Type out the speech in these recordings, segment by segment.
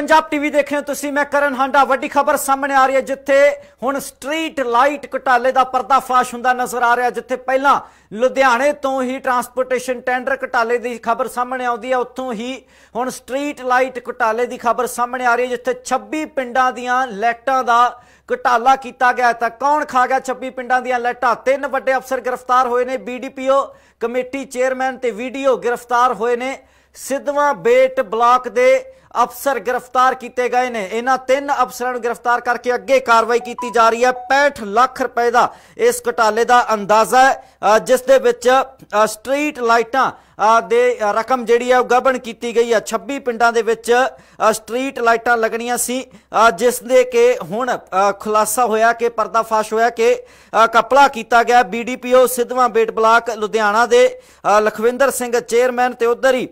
Punjab TV ਦੇਖ ਰਹੇ ਹੋ ਤੁਸੀਂ ਮੈਂ ਕਰਨ ਹਾਂਡਾ ਵੱਡੀ ਖਬਰ ਸਾਹਮਣੇ ਆ ਰਹੀ ਹੈ ਜਿੱਥੇ ਹੁਣ ਸਟਰੀਟ ਲਾਈਟ ਘਟਾਲੇ ਦਾ ਪਰਦਾਫਾਸ਼ ਹੁੰਦਾ ਨਜ਼ਰ ਆ ਰਿਹਾ ਜਿੱਥੇ ਪਹਿਲਾਂ ਲੁਧਿਆਣੇ ਤੋਂ ਹੀ ਟਰਾਂਸਪੋਰਟੇਸ਼ਨ ਟੈਂਡਰ ਘਟਾਲੇ ਦੀ ਖਬਰ ਸਾਹਮਣੇ ਆਉਂਦੀ ਹੈ ਉੱਥੋਂ ਹੀ ਹੁਣ ਸਟਰੀਟ ਲਾਈਟ ਘਟਾਲੇ ਦੀ ਖਬਰ ਸਾਹਮਣੇ ਆ ਰਹੀ ਹੈ ਜਿੱਥੇ 26 ਪਿੰਡਾਂ ਦੀਆਂ ਲਾਈਟਾਂ ਦਾ ਘਟਾਲਾ ਕੀਤਾ ਗਿਆ ਤਾਂ ਕੌਣ ਖਾ ਗਿਆ 26 ਪਿੰਡਾਂ ਦੀਆਂ ਲਾਈਟਾਂ ਤਿੰਨ ਵੱਡੇ ਅਫਸਰ ਗ੍ਰਿਫਤਾਰ ਹੋਏ ਨੇ ਬੀਡੀਪੀਓ ਕਮੇਟੀ ਚੇਅਰਮੈਨ ਤੇ ਵੀਡੀਓ ਗ੍ਰਿਫਤਾਰ ਹੋਏ ਨੇ ਸਿੱਧਵਾਂ ਬੇਟ ਬਲਾਕ ਦੇ ਅਫਸਰ ਗ੍ਰਿਫਤਾਰ ਕੀਤੇ ਗਏ ਨੇ ਇਹਨਾਂ ਤਿੰਨ ਅਫਸਰਾਂ ਨੂੰ ਗ੍ਰਿਫਤਾਰ ਕਰਕੇ ਅੱਗੇ ਕਾਰਵਾਈ ਕੀਤੀ ਜਾ ਰਹੀ ਹੈ 65 ਲੱਖ ਰੁਪਏ ਦਾ ਇਸ ਘਟਾਲੇ ਦਾ ਅੰਦਾਜ਼ਾ ਹੈ ਜਿਸ ਦੇ ਵਿੱਚ ਸਟਰੀਟ ਲਾਈਟਾਂ ਦੇ ਰਕਮ ਜਿਹੜੀ ਹੈ ਉਹ ਗਬਨ ਕੀਤੀ ਗਈ ਹੈ 26 ਪਿੰਡਾਂ ਦੇ ਵਿੱਚ ਸਟਰੀਟ ਲਾਈਟਾਂ ਲੱਗਣੀਆਂ ਸੀ ਜਿਸ ਦੇ ਕਿ ਹੁਣ ਖੁਲਾਸਾ ਹੋਇਆ ਕਿ ਪਰਦਾਫਾਸ਼ ਹੋਇਆ ਕਿ ਕਪਲਾ ਕੀਤਾ ਗਿਆ ਬੀਡੀਪੀਓ ਸਿੱਧਵਾਂ ਬੇਟ ਬਲਾਕ ਲੁਧਿਆਣਾ ਦੇ ਲਖਵਿੰਦਰ ਸਿੰਘ ਚੇਅਰਮੈਨ ਤੇ ਉਧਰ ਹੀ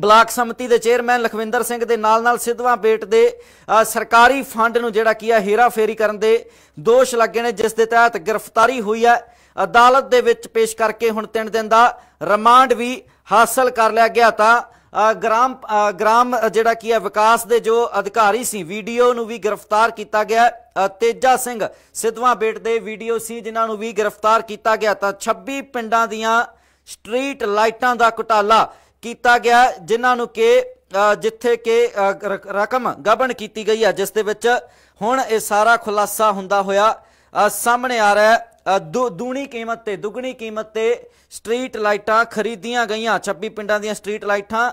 ਬਲਾਕ ਸਮਿਤੀ ਦੇ ਚੇਅਰਮੈਨ ਲਖਵਿੰਦਰ ਸਿੰਘ ਦੇ ਨਾਲ-ਨਾਲ ਸਿੱਧਵਾ ਬੇਟ ਦੇ ਸਰਕਾਰੀ ਫੰਡ ਨੂੰ ਜਿਹੜਾ ਕੀ ਹੈ ਹੇਰਾਫੇਰੀ ਕਰਨ ਦੇ ਦੋਸ਼ ਲੱਗੇ ਨੇ ਜਿਸ ਦੇ ਤਹਿਤ ਗ੍ਰਿਫਤਾਰੀ ਹੋਈ ਹੈ ਅਦਾਲਤ ਦੇ ਵਿੱਚ ਪੇਸ਼ ਕਰਕੇ ਹੁਣ 3 ਦਿਨ ਦਾ ਰਿਮਾਂਡ ਵੀ ਹਾਸਲ ਕਰ ਲਿਆ ਗਿਆ ਤਾਂ ਗ੍ਰਾਮ ਗ੍ਰਾਮ ਜਿਹੜਾ ਕੀ ਹੈ ਵਿਕਾਸ ਦੇ ਜੋ ਅਧਿਕਾਰੀ ਸੀ ਵੀਡੀਓ ਨੂੰ ਵੀ ਗ੍ਰਿਫਤਾਰ ਕੀਤਾ ਗਿਆ ਤੇਜਾ ਸਿੰਘ ਸਿੱਧਵਾ ਬੇਟ ਦੇ ਵੀਡੀਓ ਸੀ ਜਿਨ੍ਹਾਂ ਨੂੰ ਵੀ ਗ੍ਰਿਫਤਾਰ ਕੀਤਾ ਗਿਆ ਤਾਂ 26 ਪਿੰਡਾਂ ਦੀਆਂ ਸਟਰੀਟ ਲਾਈਟਾਂ ਦਾ ਘੁਟਾਲਾ ਕੀਤਾ ਗਿਆ ਜਿਨ੍ਹਾਂ ਨੂੰ ਕਿ ਜਿੱਥੇ ਕਿ ਰਕਮ ਗਬਨ ਕੀਤੀ ਗਈ ਹੈ ਜਿਸ ਦੇ ਵਿੱਚ ਹੁਣ ਇਹ ਸਾਰਾ ਖੁਲਾਸਾ ਹੁੰਦਾ ਹੋਇਆ ਸਾਹਮਣੇ ਆ ਰਿਹਾ ਹੈ ਦੂਣੀ ਕੀਮਤ ਤੇ ਦੁਗਣੀ ਕੀਮਤ ਤੇ ਸਟਰੀਟ ਲਾਈਟਾਂ ਖਰੀਦੀਆਂ ਗਈਆਂ 26 ਪਿੰਡਾਂ ਦੀਆਂ ਸਟਰੀਟ ਲਾਈਟਾਂ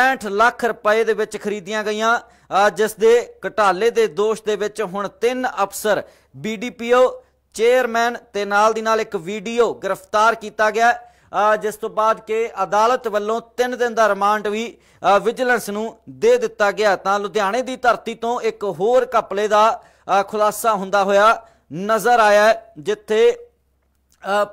65 ਲੱਖ ਰੁਪਏ ਦੇ ਵਿੱਚ ਖਰੀਦੀਆਂ ਗਈਆਂ ਜਿਸ ਦੇ ਘਟਾਲੇ ਦੇ ਦੋਸ਼ ਦੇ ਵਿੱਚ ਹੁਣ ਤਿੰਨ ਅਫਸਰ ਬੀਡੀਪੀਓ ਚੇਅਰਮੈਨ ਤੇ ਨਾਲ ਦੀ ਨਾਲ ਇੱਕ ਵੀਡੀਓ ਗ੍ਰਿਫਤਾਰ ਕੀਤਾ ਗਿਆ ਜਿਸ ਤੋਂ ਬਾਅਦ ਕਿ ਅਦਾਲਤ ਵੱਲੋਂ 3 ਦਿਨ ਦਾ ਰਿਮਾਂਡ ਵੀ ਵਿਜੀਲੈਂਸ ਨੂੰ ਦੇ ਦਿੱਤਾ ਗਿਆ ਤਾਂ ਲੁਧਿਆਣੇ ਦੀ ਧਰਤੀ ਤੋਂ ਇੱਕ ਹੋਰ ਕਪਲੇ ਦਾ ਖੁਲਾਸਾ ਹੁੰਦਾ ਹੋਇਆ ਨਜ਼ਰ ਆਇਆ ਜਿੱਥੇ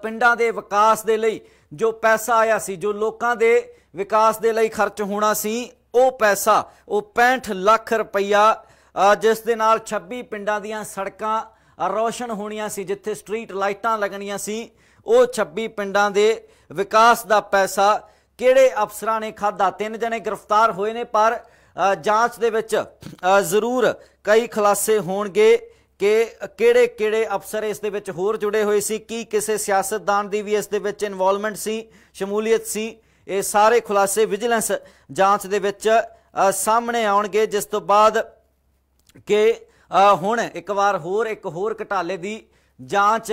ਪਿੰਡਾਂ ਦੇ ਵਿਕਾਸ ਦੇ ਲਈ ਜੋ ਪੈਸਾ ਆਇਆ ਸੀ ਜੋ ਲੋਕਾਂ ਦੇ ਵਿਕਾਸ ਦੇ ਲਈ ਖਰਚ ਹੋਣਾ ਸੀ ਉਹ ਪੈਸਾ ਉਹ 65 ਲੱਖ ਰੁਪਈਆ ਜਿਸ ਦੇ ਨਾਲ 26 ਪਿੰਡਾਂ ਦੀਆਂ ਸੜਕਾਂ ਰੋਸ਼ਨ ਹੋਣੀਆਂ ਸੀ ਜਿੱਥੇ ਸਟਰੀਟ ਲਾਈਟਾਂ ਲੱਗਣੀਆਂ ਸੀ ਉਹ 26 ਪਿੰਡਾਂ ਦੇ ਵਿਕਾਸ ਦਾ ਪੈਸਾ ਕਿਹੜੇ ਅਫਸਰਾਂ ਨੇ ਖਾਦਾ ਤਿੰਨ ਜਣੇ ਗ੍ਰਿਫਤਾਰ ਹੋਏ ਨੇ ਪਰ ਜਾਂਚ ਦੇ ਵਿੱਚ ਜ਼ਰੂਰ ਕਈ ਖੁਲਾਸੇ ਹੋਣਗੇ ਕਿ ਕਿਹੜੇ ਕਿਹੜੇ ਅਫਸਰ ਇਸ ਦੇ ਵਿੱਚ ਹੋਰ ਜੁੜੇ ਹੋਏ ਸੀ ਕੀ ਕਿਸੇ ਸਿਆਸਤਦਾਨ ਦੀ ਵੀ ਇਸ ਦੇ ਵਿੱਚ ਇਨਵੋਲਵਮੈਂਟ ਸੀ ਸ਼ਮੂਲੀਅਤ ਸੀ ਇਹ ਸਾਰੇ ਖੁਲਾਸੇ ਵਿਜੀਲੈਂਸ ਜਾਂਚ ਦੇ ਵਿੱਚ ਸਾਹਮਣੇ ਆਉਣਗੇ ਜਿਸ ਤੋਂ ਬਾਅਦ ਕਿ ਹੁਣ ਇੱਕ ਵਾਰ ਹੋਰ ਇੱਕ ਹੋਰ ਘਟਾਲੇ ਦੀ ਜਾਂਚ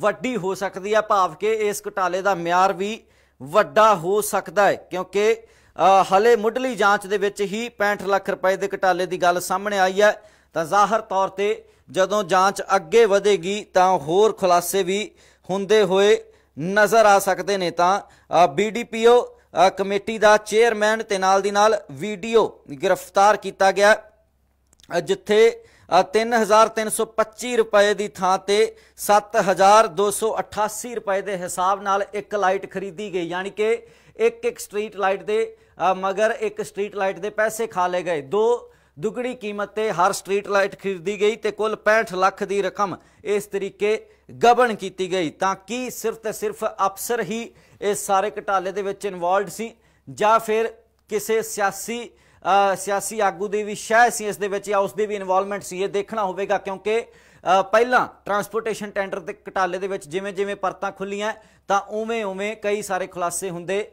ਵੱਡੀ ਹੋ ਸਕਦੀ ਹੈ ਭਾਵ ਕਿ ਇਸ ਘਟਾਲੇ ਦਾ ਮਿਆਰ ਵੀ ਵੱਡਾ ਹੋ ਸਕਦਾ ਹੈ ਕਿਉਂਕਿ ਹਲੇ ਮੁੱਢਲੀ ਜਾਂਚ ਦੇ ਵਿੱਚ ਹੀ 65 ਲੱਖ ਰੁਪਏ ਦੇ ਘਟਾਲੇ ਦੀ ਗੱਲ ਸਾਹਮਣੇ ਆਈ ਹੈ ਤਾਂ ਜ਼ਾਹਰ ਤੌਰ ਤੇ ਜਦੋਂ ਜਾਂਚ ਅੱਗੇ ਵਧੇਗੀ ਤਾਂ ਹੋਰ ਖੁਲਾਸੇ ਵੀ ਹੁੰਦੇ ਹੋਏ ਨਜ਼ਰ ਆ ਸਕਦੇ ਨੇ ਤਾਂ ਬੀਡੀਪੀਓ ਕਮੇਟੀ ਦਾ ਚੇਅਰਮੈਨ ਤੇ ਨਾਲ ਦੀ ਨਾਲ ਵੀਡੀਓ ਗ੍ਰਿਫਤਾਰ ਕੀਤਾ ਗਿਆ ਜਿੱਥੇ 3325 ਰੁਪਏ ਦੀ ਥਾਂ ਤੇ 7288 ਰੁਪਏ ਦੇ ਹਿਸਾਬ ਨਾਲ ਇੱਕ ਲਾਈਟ ਖਰੀਦੀ ਗਈ ਯਾਨੀ ਕਿ ਇੱਕ ਇੱਕ ਸਟਰੀਟ ਲਾਈਟ ਦੇ ਮਗਰ ਇੱਕ ਸਟਰੀਟ ਲਾਈਟ ਦੇ ਪੈਸੇ ਖਾ ਲਏ ਗਏ ਦੋ ਦੁਗਣੀ ਕੀਮਤ ਤੇ ਹਰ ਸਟਰੀਟ ਲਾਈਟ ਖਰੀਦੀ ਗਈ ਤੇ ਕੁੱਲ 65 ਲੱਖ ਦੀ ਰਕਮ ਇਸ ਤਰੀਕੇ ਗਬਨ ਕੀਤੀ ਗਈ ਤਾਂ ਕਿ ਸਿਰਫ ਤੇ ਸਿਰਫ ਅਫਸਰ ਹੀ ਇਸ ਸਾਰੇ ਘਟਾਲੇ ਦੇ ਵਿੱਚ ਇਨਵੋਲਡ ਸੀ ਜਾਂ ਫਿਰ ਕਿਸੇ ਸਿਆਸੀ ਸਿਆਸੀ ਆਗੂ ਦੀ ਵੀ ਸ਼ਾਇਦ ਸੀ ਇਸ ਦੇ ਵਿੱਚ ਜਾਂ ਉਸ ਦੀ ਵੀ ਇਨਵੋਲਵਮੈਂਟ ਸੀ ਇਹ ਦੇਖਣਾ ਹੋਵੇਗਾ ਕਿਉਂਕਿ ਪਹਿਲਾਂ ਟਰਾਂਸਪੋਰਟੇਸ਼ਨ ਟੈਂਡਰ ਦੇ ਘਟਾਲੇ ਦੇ ਵਿੱਚ ਜਿਵੇਂ ਜਿਵੇਂ ਪਰਤਾਂ ਖੁੱਲੀਆਂ ਤਾਂ ਉਵੇਂ ਉਵੇਂ ਕਈ ਸਾਰੇ ਖੁਲਾਸੇ ਹੁੰਦੇ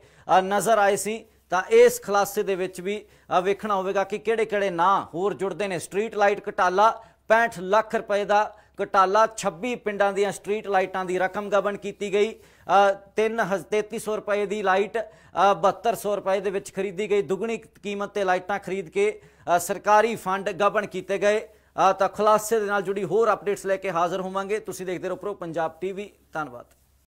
ਨਜ਼ਰ ਆਏ ਸੀ ਤਾਂ ਇਸ ਖੁਲਾਸੇ ਦੇ ਵਿੱਚ ਵੀ ਵੇਖਣਾ ਹੋਵੇਗਾ ਕਿ ਕਿਹੜੇ ਕਿਹੜੇ ਨਾਂ ਹੋਰ ਜੁੜਦੇ ਨੇ ਸਟਰੀਟ ਲਾਈਟ ਘਟਾਲਾ 65 ਲੱਖ ਰੁਪਏ ਦਾ ਘਟਾਲਾ 26 ਪਿੰਡਾਂ ਦੀਆਂ ਸਟਰੀਟ ਲਾਈਟਾਂ ਦੀ ਰਕਮ ਗਬਨ ਕੀਤੀ ਗਈ 3300 ਰੁਪਏ ਦੀ ਲਾਈਟ 7200 ਰੁਪਏ ਦੇ ਵਿੱਚ ਖਰੀਦੀ ਗਈ ਦੁੱਗਣੀ ਕੀਮਤ ਤੇ ਲਾਈਟਾਂ ਖਰੀਦ ਕੇ ਸਰਕਾਰੀ ਫੰਡ ਗਬਨ ਕੀਤੇ ਗਏ ਤਾਂ ਖੁਲਾਸੇ ਦੇ ਨਾਲ ਜੁੜੀ ਹੋਰ ਅਪਡੇਟਸ ਲੈ ਕੇ ਹਾਜ਼ਰ ਹੋਵਾਂਗੇ ਤੁਸੀਂ ਦੇਖਦੇ ਰਹੋ ਪੰਜਾਬ ਟੀਵੀ ਧੰਨਵਾਦ